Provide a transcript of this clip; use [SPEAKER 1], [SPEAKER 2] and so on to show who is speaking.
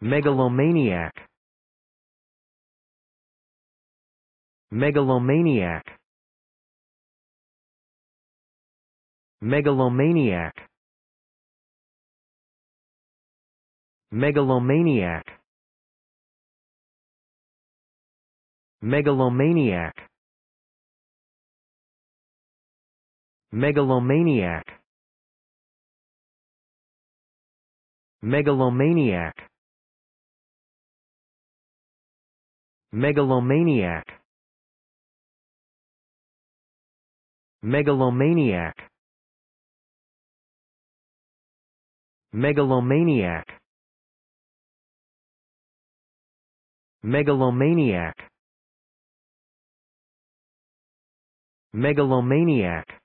[SPEAKER 1] megalomaniac megalomaniac megalomaniac megalomaniac megalomaniac megalomaniac megalomaniac megalomaniac megalomaniac megalomaniac megalomaniac megalomaniac